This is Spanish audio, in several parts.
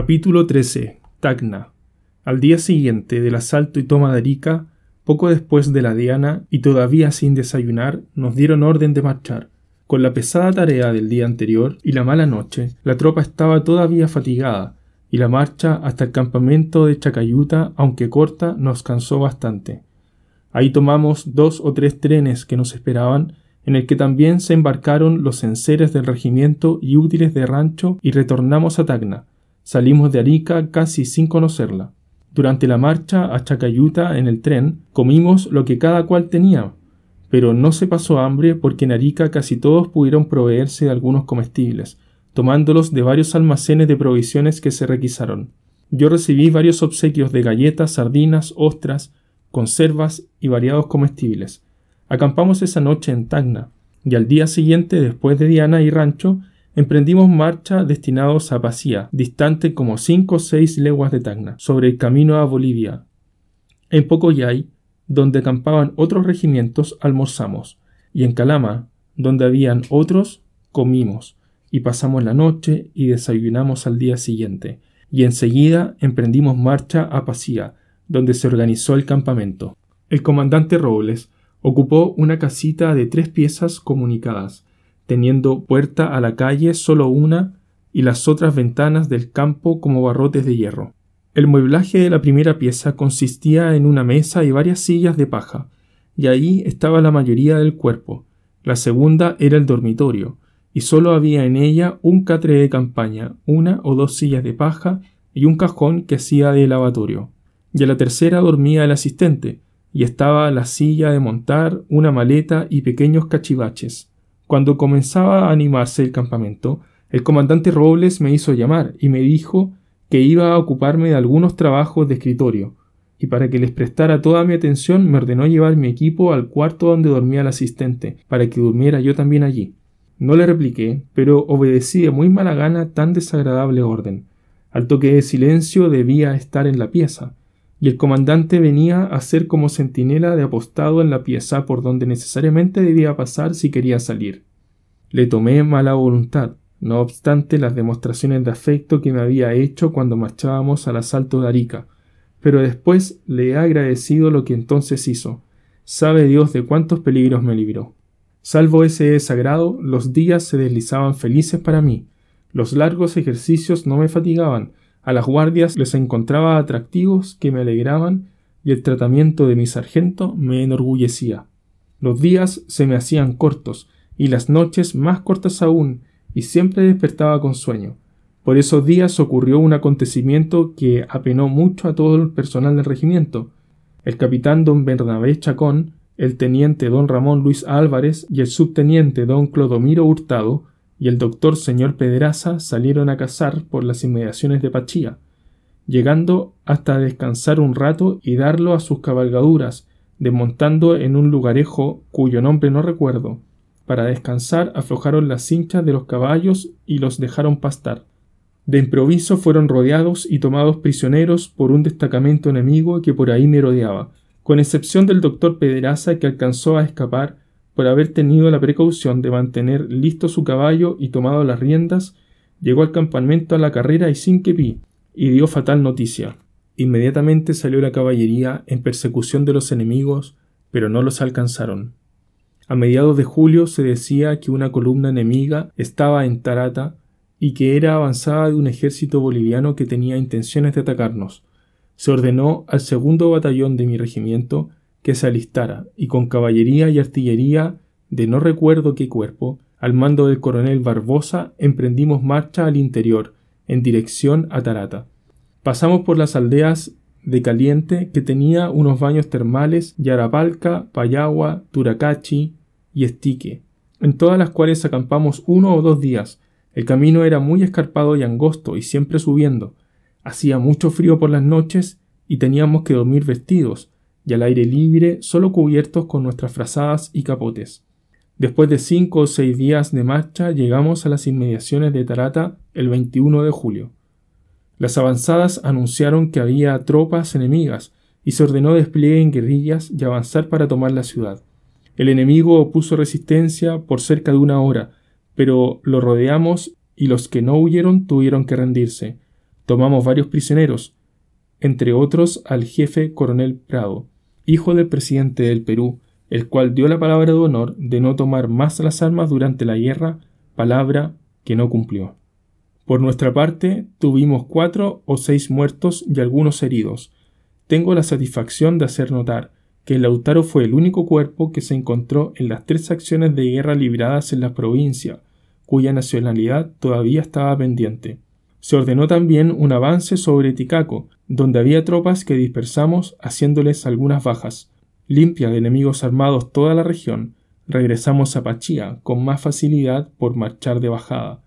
Capítulo 13. Tacna. Al día siguiente del asalto y toma de Arica, poco después de la diana y todavía sin desayunar, nos dieron orden de marchar. Con la pesada tarea del día anterior y la mala noche, la tropa estaba todavía fatigada, y la marcha hasta el campamento de Chacayuta, aunque corta, nos cansó bastante. Ahí tomamos dos o tres trenes que nos esperaban, en el que también se embarcaron los enseres del regimiento y útiles de rancho y retornamos a Tacna. Salimos de Arica casi sin conocerla. Durante la marcha a Chacayuta en el tren comimos lo que cada cual tenía, pero no se pasó hambre porque en Arica casi todos pudieron proveerse de algunos comestibles, tomándolos de varios almacenes de provisiones que se requisaron. Yo recibí varios obsequios de galletas, sardinas, ostras, conservas y variados comestibles. Acampamos esa noche en Tacna, y al día siguiente, después de Diana y Rancho, emprendimos marcha destinados a Pacía, distante como cinco o seis leguas de Tacna, sobre el camino a Bolivia. En Pocoyay, donde acampaban otros regimientos, almorzamos, y en Calama, donde habían otros, comimos, y pasamos la noche y desayunamos al día siguiente, y enseguida emprendimos marcha a Pacía, donde se organizó el campamento. El comandante Robles ocupó una casita de tres piezas comunicadas, teniendo puerta a la calle solo una y las otras ventanas del campo como barrotes de hierro. El mueblaje de la primera pieza consistía en una mesa y varias sillas de paja, y ahí estaba la mayoría del cuerpo. La segunda era el dormitorio, y solo había en ella un catre de campaña, una o dos sillas de paja y un cajón que hacía de lavatorio. Y en la tercera dormía el asistente, y estaba la silla de montar, una maleta y pequeños cachivaches. Cuando comenzaba a animarse el campamento, el comandante Robles me hizo llamar y me dijo que iba a ocuparme de algunos trabajos de escritorio, y para que les prestara toda mi atención me ordenó llevar mi equipo al cuarto donde dormía el asistente, para que durmiera yo también allí. No le repliqué, pero obedecí de muy mala gana tan desagradable orden. Al toque de silencio debía estar en la pieza, y el comandante venía a ser como centinela de apostado en la pieza por donde necesariamente debía pasar si quería salir. Le tomé mala voluntad, no obstante las demostraciones de afecto que me había hecho cuando marchábamos al asalto de Arica, pero después le he agradecido lo que entonces hizo. Sabe Dios de cuántos peligros me libró. Salvo ese sagrado, los días se deslizaban felices para mí. Los largos ejercicios no me fatigaban, a las guardias les encontraba atractivos que me alegraban y el tratamiento de mi sargento me enorgullecía. Los días se me hacían cortos y las noches más cortas aún y siempre despertaba con sueño. Por esos días ocurrió un acontecimiento que apenó mucho a todo el personal del regimiento. El capitán don Bernabé Chacón, el teniente don Ramón Luis Álvarez y el subteniente don Clodomiro Hurtado y el doctor señor Pedraza salieron a cazar por las inmediaciones de Pachía, llegando hasta descansar un rato y darlo a sus cabalgaduras, desmontando en un lugarejo cuyo nombre no recuerdo. Para descansar aflojaron las cinchas de los caballos y los dejaron pastar. De improviso fueron rodeados y tomados prisioneros por un destacamento enemigo que por ahí merodeaba. Con excepción del doctor Pederaza que alcanzó a escapar, por haber tenido la precaución de mantener listo su caballo y tomado las riendas, llegó al campamento a la carrera y sin que vi, y dio fatal noticia. Inmediatamente salió la caballería en persecución de los enemigos, pero no los alcanzaron. A mediados de julio se decía que una columna enemiga estaba en Tarata y que era avanzada de un ejército boliviano que tenía intenciones de atacarnos. Se ordenó al segundo batallón de mi regimiento que se alistara, y con caballería y artillería de no recuerdo qué cuerpo, al mando del coronel Barbosa, emprendimos marcha al interior, en dirección a Tarata. Pasamos por las aldeas de Caliente, que tenía unos baños termales, Yarapalca, Payagua, Turacachi y Estique, en todas las cuales acampamos uno o dos días. El camino era muy escarpado y angosto, y siempre subiendo. Hacía mucho frío por las noches y teníamos que dormir vestidos, y al aire libre, solo cubiertos con nuestras frazadas y capotes. Después de cinco o seis días de marcha, llegamos a las inmediaciones de Tarata el 21 de julio. Las avanzadas anunciaron que había tropas enemigas y se ordenó despliegue en guerrillas y avanzar para tomar la ciudad. El enemigo opuso resistencia por cerca de una hora, pero lo rodeamos y los que no huyeron tuvieron que rendirse. Tomamos varios prisioneros, entre otros al jefe coronel Prado hijo del presidente del Perú, el cual dio la palabra de honor de no tomar más las armas durante la guerra, palabra que no cumplió. Por nuestra parte, tuvimos cuatro o seis muertos y algunos heridos. Tengo la satisfacción de hacer notar que el Lautaro fue el único cuerpo que se encontró en las tres acciones de guerra libradas en la provincia, cuya nacionalidad todavía estaba pendiente. Se ordenó también un avance sobre Ticaco, donde había tropas que dispersamos haciéndoles algunas bajas. Limpia de enemigos armados toda la región, regresamos a Pachía con más facilidad por marchar de bajada,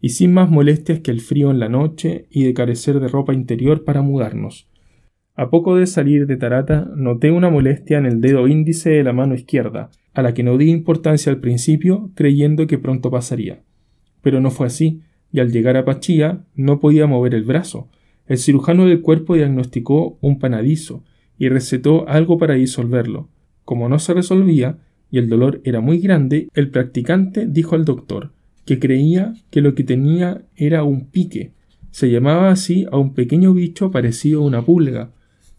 y sin más molestias que el frío en la noche y de carecer de ropa interior para mudarnos. A poco de salir de Tarata, noté una molestia en el dedo índice de la mano izquierda, a la que no di importancia al principio, creyendo que pronto pasaría. Pero no fue así, y al llegar a Pachía no podía mover el brazo. El cirujano del cuerpo diagnosticó un panadizo y recetó algo para disolverlo. Como no se resolvía y el dolor era muy grande, el practicante dijo al doctor que creía que lo que tenía era un pique. Se llamaba así a un pequeño bicho parecido a una pulga,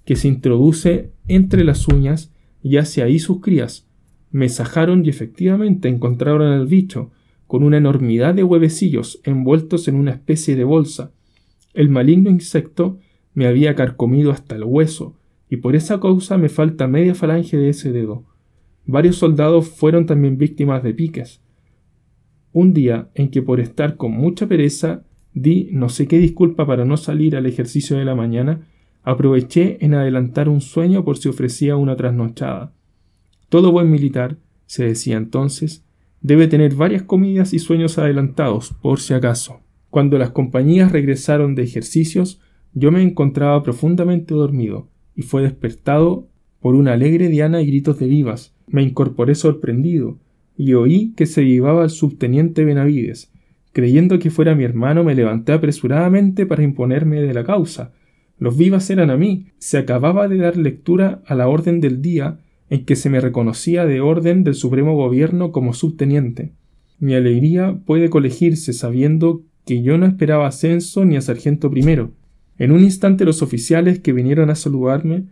que se introduce entre las uñas y hace ahí sus crías. Me sajaron y efectivamente encontraron al bicho, con una enormidad de huevecillos envueltos en una especie de bolsa. El maligno insecto me había carcomido hasta el hueso, y por esa causa me falta media falange de ese dedo. Varios soldados fueron también víctimas de piques. Un día en que por estar con mucha pereza di no sé qué disculpa para no salir al ejercicio de la mañana, aproveché en adelantar un sueño por si ofrecía una trasnochada. Todo buen militar, se decía entonces, Debe tener varias comidas y sueños adelantados, por si acaso. Cuando las compañías regresaron de ejercicios, yo me encontraba profundamente dormido, y fue despertado por una alegre diana y gritos de vivas. Me incorporé sorprendido, y oí que se vivaba el subteniente Benavides. Creyendo que fuera mi hermano, me levanté apresuradamente para imponerme de la causa. Los vivas eran a mí. Se acababa de dar lectura a la orden del día en que se me reconocía de orden del Supremo Gobierno como subteniente. Mi alegría puede colegirse sabiendo que yo no esperaba ascenso ni a sargento primero. En un instante los oficiales que vinieron a saludarme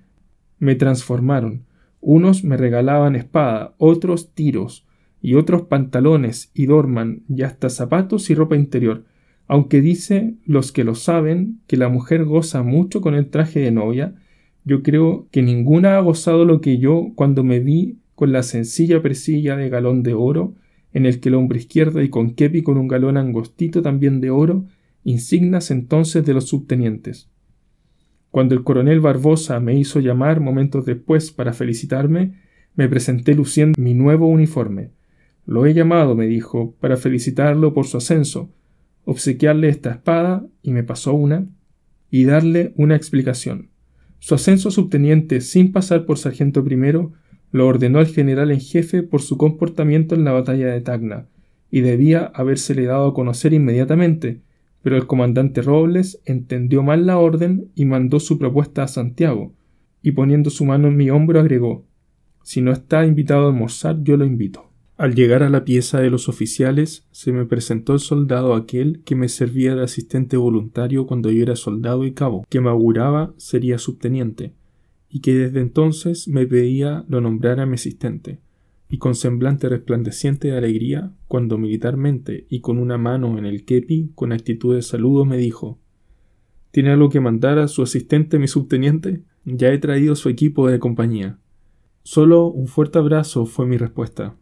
me transformaron. Unos me regalaban espada, otros tiros, y otros pantalones y dorman, y hasta zapatos y ropa interior, aunque dice los que lo saben que la mujer goza mucho con el traje de novia, yo creo que ninguna ha gozado lo que yo cuando me vi con la sencilla presilla de galón de oro, en el que el hombre izquierda y con Kepi con un galón angostito también de oro, insignas entonces de los subtenientes. Cuando el coronel Barbosa me hizo llamar momentos después para felicitarme, me presenté luciendo mi nuevo uniforme. Lo he llamado, me dijo, para felicitarlo por su ascenso, obsequiarle esta espada, y me pasó una, y darle una explicación. Su ascenso subteniente sin pasar por sargento primero lo ordenó al general en jefe por su comportamiento en la batalla de Tacna, y debía habérsele dado a conocer inmediatamente, pero el comandante Robles entendió mal la orden y mandó su propuesta a Santiago, y poniendo su mano en mi hombro agregó Si no está invitado a almorzar, yo lo invito. Al llegar a la pieza de los oficiales, se me presentó el soldado aquel que me servía de asistente voluntario cuando yo era soldado y cabo, que me auguraba sería subteniente, y que desde entonces me pedía lo nombrara mi asistente, y con semblante resplandeciente de alegría, cuando militarmente y con una mano en el kepi, con actitud de saludo, me dijo ¿Tiene algo que mandar a su asistente, mi subteniente? Ya he traído su equipo de compañía. Solo un fuerte abrazo fue mi respuesta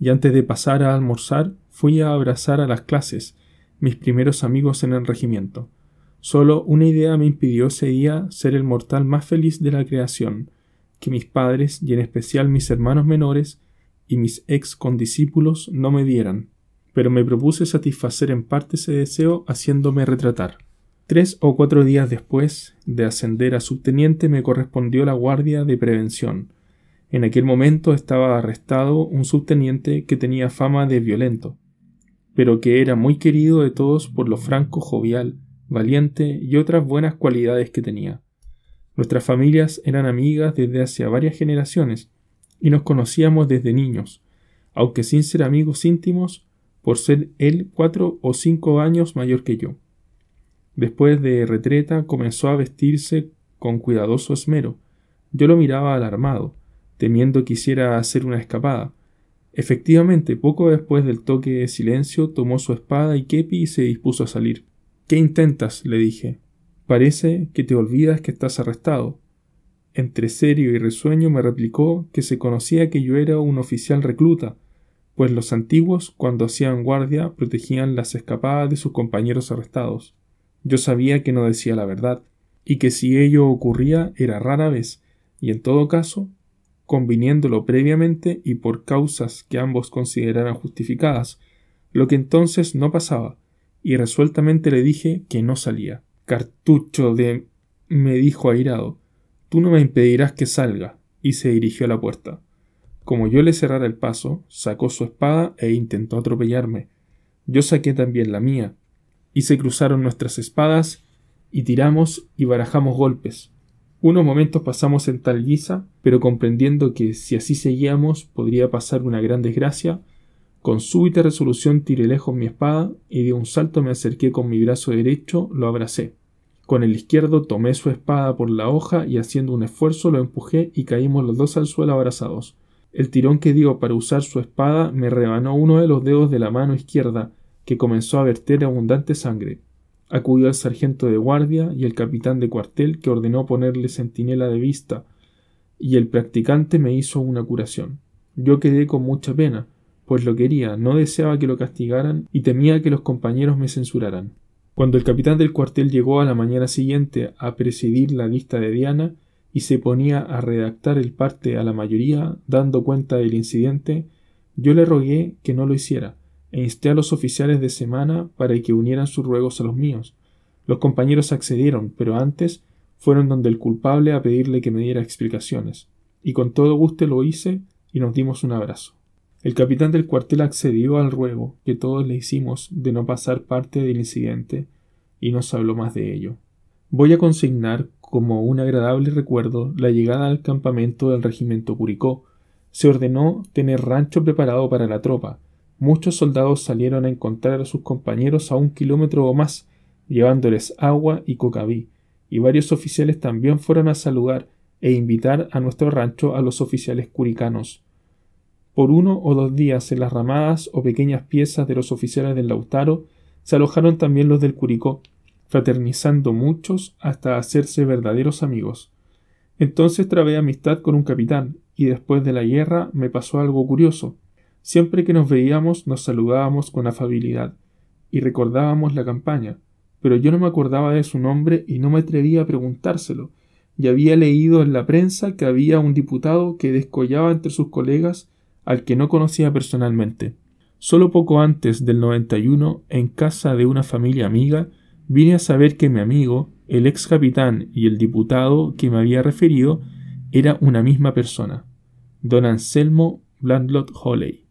y antes de pasar a almorzar fui a abrazar a las clases, mis primeros amigos en el regimiento. Solo una idea me impidió ese día ser el mortal más feliz de la creación, que mis padres y en especial mis hermanos menores y mis ex condiscípulos no me dieran, pero me propuse satisfacer en parte ese deseo haciéndome retratar. Tres o cuatro días después de ascender a subteniente me correspondió la guardia de prevención, en aquel momento estaba arrestado un subteniente que tenía fama de violento, pero que era muy querido de todos por lo franco, jovial, valiente y otras buenas cualidades que tenía. Nuestras familias eran amigas desde hacía varias generaciones y nos conocíamos desde niños, aunque sin ser amigos íntimos, por ser él cuatro o cinco años mayor que yo. Después de retreta comenzó a vestirse con cuidadoso esmero. Yo lo miraba alarmado temiendo que hiciera hacer una escapada. Efectivamente, poco después del toque de silencio, tomó su espada y Kepi y se dispuso a salir. ¿Qué intentas? le dije. Parece que te olvidas que estás arrestado. Entre serio y risueño me replicó que se conocía que yo era un oficial recluta, pues los antiguos, cuando hacían guardia, protegían las escapadas de sus compañeros arrestados. Yo sabía que no decía la verdad, y que si ello ocurría era rara vez, y en todo caso conviniéndolo previamente y por causas que ambos consideraran justificadas, lo que entonces no pasaba, y resueltamente le dije que no salía. Cartucho de me dijo airado, tú no me impedirás que salga, y se dirigió a la puerta. Como yo le cerrara el paso, sacó su espada e intentó atropellarme. Yo saqué también la mía, y se cruzaron nuestras espadas, y tiramos y barajamos golpes. Unos momentos pasamos en tal guisa, pero comprendiendo que si así seguíamos podría pasar una gran desgracia, con súbita resolución tiré lejos mi espada y de un salto me acerqué con mi brazo derecho, lo abracé. Con el izquierdo tomé su espada por la hoja y haciendo un esfuerzo lo empujé y caímos los dos al suelo abrazados. El tirón que dio para usar su espada me rebanó uno de los dedos de la mano izquierda, que comenzó a verter abundante sangre. Acudió al sargento de guardia y el capitán de cuartel que ordenó ponerle centinela de vista, y el practicante me hizo una curación. Yo quedé con mucha pena, pues lo quería, no deseaba que lo castigaran y temía que los compañeros me censuraran. Cuando el capitán del cuartel llegó a la mañana siguiente a presidir la vista de Diana y se ponía a redactar el parte a la mayoría, dando cuenta del incidente, yo le rogué que no lo hiciera, e insté a los oficiales de semana para que unieran sus ruegos a los míos. Los compañeros accedieron, pero antes fueron donde el culpable a pedirle que me diera explicaciones, y con todo gusto lo hice y nos dimos un abrazo. El capitán del cuartel accedió al ruego que todos le hicimos de no pasar parte del incidente y nos habló más de ello. Voy a consignar como un agradable recuerdo la llegada al campamento del regimiento Curicó. Se ordenó tener rancho preparado para la tropa, muchos soldados salieron a encontrar a sus compañeros a un kilómetro o más, llevándoles agua y cocabí, y varios oficiales también fueron a saludar e invitar a nuestro rancho a los oficiales curicanos. Por uno o dos días en las ramadas o pequeñas piezas de los oficiales del Lautaro se alojaron también los del Curicó, fraternizando muchos hasta hacerse verdaderos amigos. Entonces trabé amistad con un capitán, y después de la guerra me pasó algo curioso. Siempre que nos veíamos nos saludábamos con afabilidad y recordábamos la campaña, pero yo no me acordaba de su nombre y no me atrevía a preguntárselo, y había leído en la prensa que había un diputado que descollaba entre sus colegas al que no conocía personalmente. Solo poco antes del 91, en casa de una familia amiga, vine a saber que mi amigo, el ex capitán y el diputado que me había referido, era una misma persona, don Anselmo Blandlot Holley.